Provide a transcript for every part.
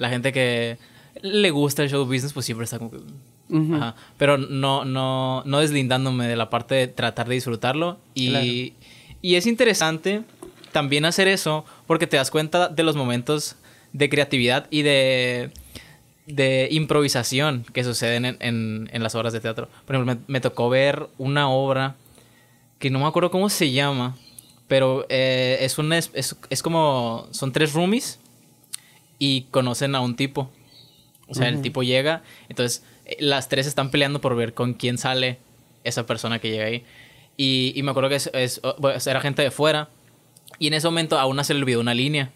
la gente que le gusta el show business, pues siempre está Pero no, no, no deslindándome de la parte de tratar de disfrutarlo. Y, y es interesante también hacer eso porque te das cuenta de los momentos de creatividad y de, de improvisación que suceden en, en, las obras de teatro. Por ejemplo, me, tocó ver una obra que no me acuerdo cómo se llama, pero eh, es, un, es, es, como... Son tres roomies y conocen a un tipo. O sea, el tipo llega, entonces eh, las tres están peleando por ver con quién sale esa persona que llega ahí. Y, me acuerdo que es, es, era gente de fuera. Y en ese momento a una se le olvidó una línea.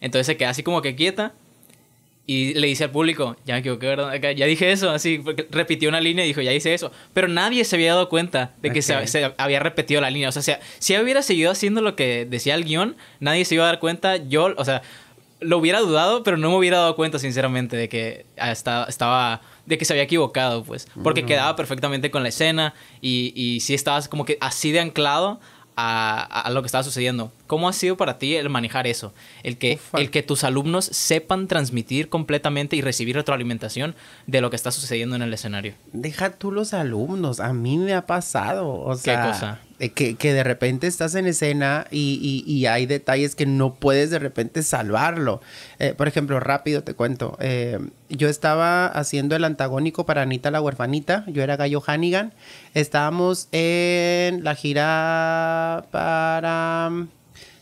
Entonces se queda así como que quieta. Y le dice al público, ya me equivoqué, Ya dije eso, así, repitió una línea y dijo, ya hice eso. Pero nadie se había dado cuenta de que se, había repetido la línea. O sea, si, si hubiera seguido haciendo lo que decía el guión, nadie se iba a dar cuenta. Yo, o sea, lo hubiera dudado, pero no me hubiera dado cuenta, sinceramente, de que estaba. de que se había equivocado, pues. Porque quedaba perfectamente con la escena y, y sí estabas como que así de anclado a, lo que estaba sucediendo. ¿Cómo ha sido para ti el manejar eso? El que, el que tus alumnos sepan transmitir completamente y recibir retroalimentación de lo que está sucediendo en el escenario. Deja tú los alumnos, a mí me ha pasado. O sea, ¿Qué cosa? Eh, que, de repente estás en escena y, hay detalles que no puedes de repente salvarlo. Eh, por ejemplo, rápido te cuento, eh, yo estaba haciendo el antagónico para Anita la huerfanita, yo era Gallo Hannigan, estábamos en la gira para...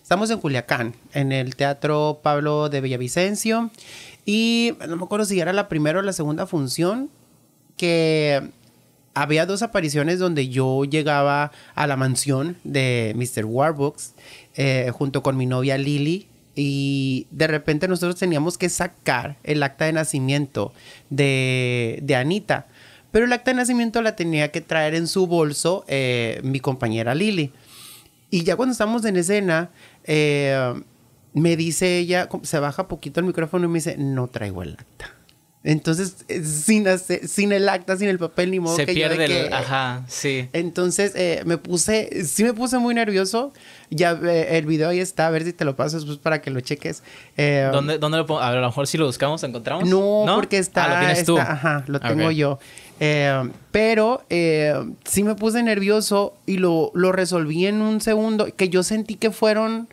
Estamos en Culiacán, en el Teatro Pablo de Villavicencio, y no me acuerdo si era la primera o la segunda función que había dos apariciones donde yo llegaba a la mansión de Mr. Warbucks eh, junto con mi novia Lily y de repente nosotros teníamos que sacar el acta de nacimiento de, Anita. Pero el acta de nacimiento la tenía que traer en su bolso eh, mi compañera Lily. Y ya cuando estamos en escena, eh, me dice ella, se baja poquito el micrófono y me dice, no traigo el acta. Entonces, eh, sin, sin el acta, sin el papel, ni modo Se que pierde yo el, ajá, sí. Entonces, eh, me puse, sí me puse muy nervioso. Ya eh, el video ahí está, a ver si te lo paso pues, para que lo cheques. ¿Dónde, ¿Dónde, lo pongo? A, lo mejor si lo buscamos, ¿lo encontramos? No, porque está... Ah, lo tienes tú. Ajá, lo ah, tengo yo. pero sí me puse nervioso y lo, lo resolví en un segundo, que yo sentí que fueron,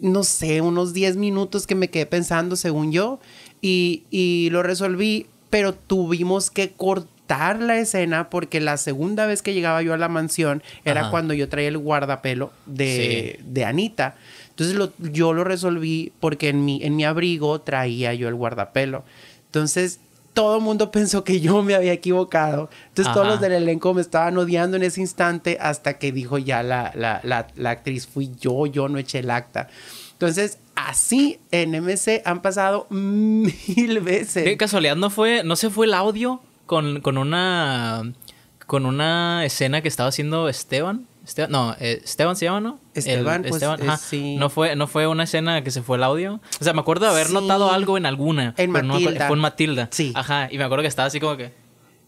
no sé, unos 10 minutos que me quedé pensando, según yo y, lo resolví, pero tuvimos que cortar la escena porque la segunda vez que llegaba yo a la mansión era cuando yo traía el guardapelo de, Anita. Entonces yo lo resolví porque en mi, en mi abrigo traía yo el guardapelo. Entonces todo el mundo pensó que yo me había equivocado. Entonces todos los del elenco me estaban odiando en ese instante hasta que dijo ya la, la actriz, fui yo, yo no eché el acta. Entonces así en MC han pasado mil veces. ¿Qué casualidad no fue, no se fue el audio con, una con una escena que estaba haciendo Esteban? Esteban no, eh, Esteban se llama, ¿no? Esteban, pues, eh, sí. No fue, no fue una escena que se fue el audio. O sea, me acuerdo de haber notado algo en alguna. En Matilda. fue en Matilda. Sí. Ajá. Y me acuerdo que estaba así como que.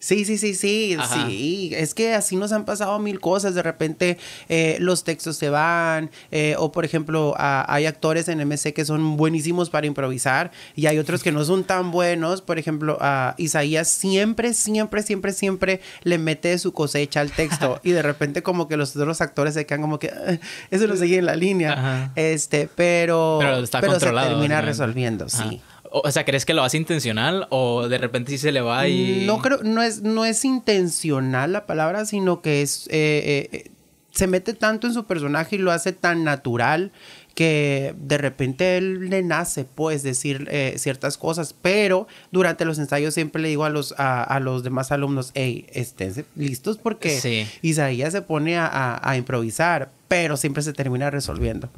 Sí, sí, sí, sí, sí. Es que así nos han pasado mil cosas. De repente eh, los textos se van. Eh, o, por ejemplo, hay actores en MC que son buenísimos para improvisar y hay otros que no son tan buenos. Por ejemplo, a Isaías siempre, siempre, siempre, siempre le mete su cosecha al texto y de repente como que los otros actores se quedan como que ah, eso lo seguí en la línea. Este, pero, pero, se termina resolviendo, sí. O sea, ¿crees que lo hace intencional o de repente sí se le va y...? No creo, no es, no es intencional la palabra, sino que es... Eh, eh, eh se mete tanto en su personaje y lo hace tan natural que de repente él le nace, pues, decir eh, ciertas cosas, pero durante los ensayos siempre le digo a los, a, los demás alumnos, hey, estén listos porque Isaías se pone a, improvisar, pero siempre se termina resolviendo.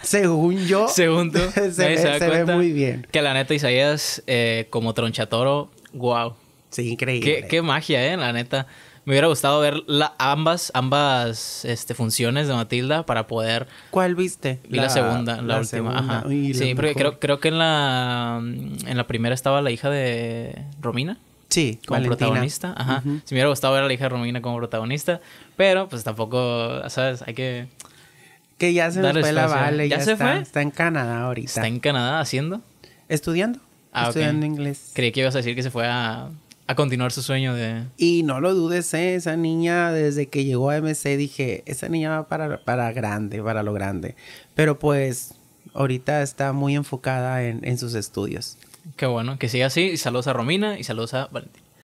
Según yo, Según tú, se, ve muy bien. Que la neta, Isaías, eh, como tronchatoro, wow. Sí, increíble. Qué, qué magia, ¿eh? La neta. Me hubiera gustado ver la, ambas, ambas este, funciones de Matilda para poder. ¿Cuál viste? Vi la, segunda, la, última. sí, porque creo, creo que en la, en la primera estaba la hija de Romina. Sí, como protagonista. Ajá. me hubiera gustado ver a la hija de Romina como protagonista. Pero pues tampoco, ¿sabes? Hay que. Que ya se fue la Vale. ¿Ya, se fue? Está en Canadá ahorita. ¿Está en Canadá haciendo? Estudiando. Ah, estudiando inglés. Creí que ibas a decir que se fue a a continuar su sueño de... Y no lo dudes, ¿eh? esa niña desde que llegó a MC dije, esa niña va para, para grande, para lo grande. Pero pues ahorita está muy enfocada en, sus estudios. Qué bueno, que siga así. saludos a Romina y saludos a